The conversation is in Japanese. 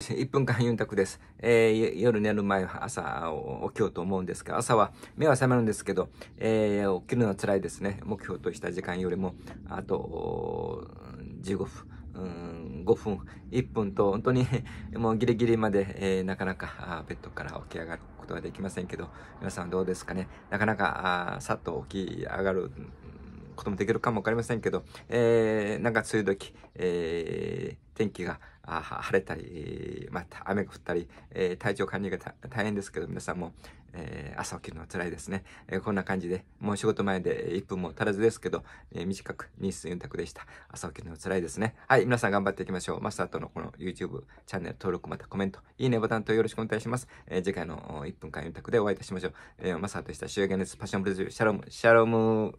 1分間4択です、えー、夜寝る前、朝起きようと思うんですが、朝は目は覚めるんですけど、えー、起きるのは辛いですね。目標とした時間よりも、あと15分。うん5分、1分と、本当に もうギリギリまで、えー、なかなかベッドから起き上がることはできませんけど、皆さんどうですかね。なかなかさっと起き上がることもできるかもわかりませんけど、えー、なんか梅雨時、えー、天気があ晴れたり、また雨が降ったり、え体調管理が大変ですけど、皆さんも、え朝起きるのは辛いですね、えこんな感じで、もう仕事前で1分も足らずですけど、え短くニース4択でした。朝起きるのは辛いですね。はい、皆さん頑張っていきましょう。マスターとのこの YouTube チャンネル登録、またコメント、いいねボタンとよろしくお願いします。え次回の1分間4択でお会いいたしましょう。えマスターとした週行熱パッションブレズシャロム、シャロム、